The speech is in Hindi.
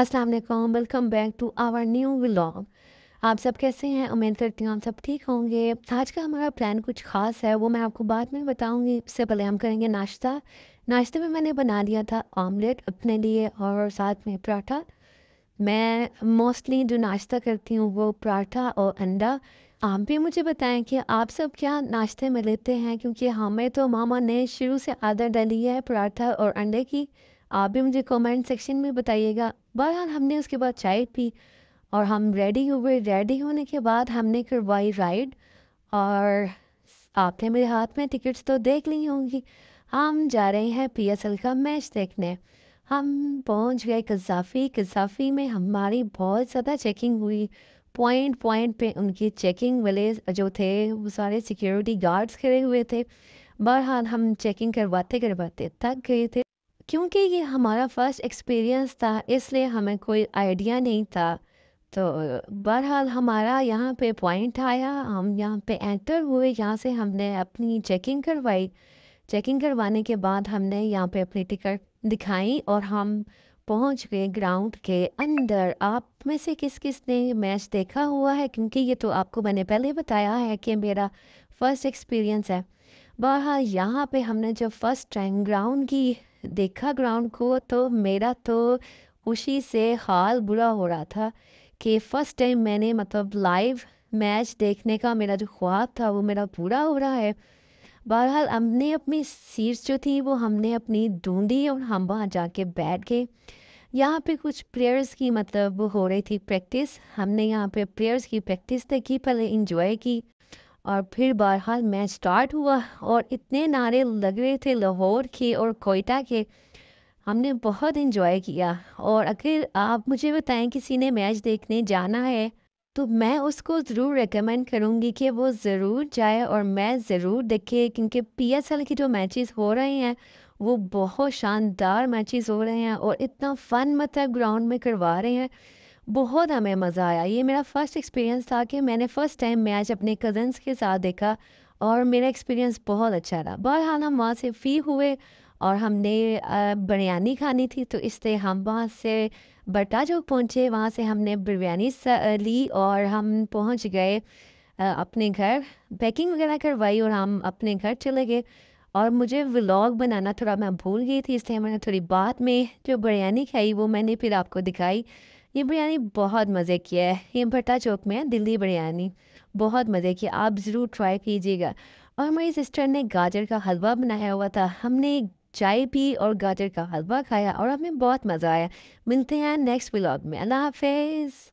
अस्सलाम वालेकुम welcome back to our new vlog आप सब कैसे हैं उम्मीद करती हूँ आप सब ठीक होंगे आज का हमारा प्लान कुछ ख़ास है वो मैं आपको बाद में बताऊँगी इससे पहले हम करेंगे नाश्ता नाश्ते में मैंने बना लिया था ऑमलेट अपने लिए और साथ में पराठा मैं मोस्टली जो नाश्ता करती हूँ वो पराठा और अंडा आप भी मुझे बताएं कि आप सब क्या नाश्ते में लेते हैं क्योंकि हमें तो मामा ने शुरू से आदत डाली है पराठा और अंडे की आप भी मुझे कमेंट सेक्शन में बताइएगा बहरहाल हमने उसके बाद चाय पी और हम रेडी हुए रेडी होने के बाद हमने करवाई राइड और आपने मेरे हाथ में टिकट्स तो देख ली होंगी हम जा रहे हैं पीएसएल का मैच देखने हम पहुंच गए कज़ाफ़ी कज़ाफ़ी में हमारी बहुत ज़्यादा चेकिंग हुई पॉइंट पॉइंट पे उनकी चेकिंग वाले जो थे वो सारे सिक्योरिटी गार्ड्स खड़े हुए थे बहरहाल हम चेकिंग करवाते करवाते थक गए थे क्योंकि ये हमारा फर्स्ट एक्सपीरियंस था इसलिए हमें कोई आइडिया नहीं था तो बहरहाल हमारा यहाँ पे पॉइंट आया हम यहाँ पे एंटर हुए यहाँ से हमने अपनी चेकिंग करवाई चेकिंग करवाने के बाद हमने यहाँ पे अपनी टिकट दिखाई और हम पहुँच गए ग्राउंड के अंदर आप में से किस किस ने मैच देखा हुआ है क्योंकि ये तो आपको मैंने पहले बताया है कि मेरा फ़र्स्ट एक्सपीरियंस है बहरहाल यहाँ पे हमने जब फ़र्स्ट टाइम ग्राउंड की देखा ग्राउंड को तो मेरा तो खुशी से हाल बुरा हो रहा था कि फ़र्स्ट टाइम मैंने मतलब लाइव मैच देखने का मेरा जो ख्वाब था वो मेरा पूरा हो रहा है बहरहाल हमने अपनी सीट्स जो थी वो हमने अपनी ढूंढी और हम वहाँ जाके बैठ गए यहाँ पे कुछ प्रेयर्स की मतलब वो हो रही थी प्रैक्टिस हमने यहाँ पे प्रेयर्स की प्रैक्टिस तक की पहले इंजॉय की और फिर बहरहाल मैच स्टार्ट हुआ और इतने नारे लग रहे थे लाहौर के और कोयटा के हमने बहुत इन्जॉय किया और अगर आप मुझे बताएं किसी ने मैच देखने जाना है तो मैं उसको ज़रूर रेकमेंड करूँगी कि वो ज़रूर जाए और मैं ज़रूर देखे क्योंकि पीएसएल के जो मैचेस हो रहे हैं वो बहुत शानदार मैचेस हो रहे हैं और इतना फ़न मतलब ग्राउंड में करवा रहे हैं बहुत हमें मज़ा आया ये मेरा फ़र्स्ट एक्सपीरियंस था कि मैंने फ़र्स्ट टाइम मैच अपने कज़न्स के साथ देखा और मेरा एक्सपीरियंस बहुत अच्छा रहा बहरहाल हम वहाँ से फ़्री हुए और हमने बिरयानी खानी थी तो इसलिए हम वहाँ से बटा चौक पहुँचे वहाँ से हमने बिरयानी ली और हम पहुँच गए अपने घर पैकिंग वगैरह करवाई और हम अपने घर चले गए और मुझे व्लॉग बनाना थोड़ा मैं भूल गई थी इसलिए मैंने थोड़ी बाद में जो बिरयानी खाई वो मैंने फिर आपको दिखाई ये बिरयानी बहुत मज़े की है ये भट्टा चौक में है दिल्ली बिरयानी बहुत मज़े की आप ज़रूर ट्राई कीजिएगा और मेरी सिस्टर ने गाजर का हलवा बनाया हुआ था हमने चाय पी और गाजर का हलवा खाया और हमें बहुत मज़ा आया मिलते हैं नेक्स्ट ब्लॉग में अल्लाह हाफिज़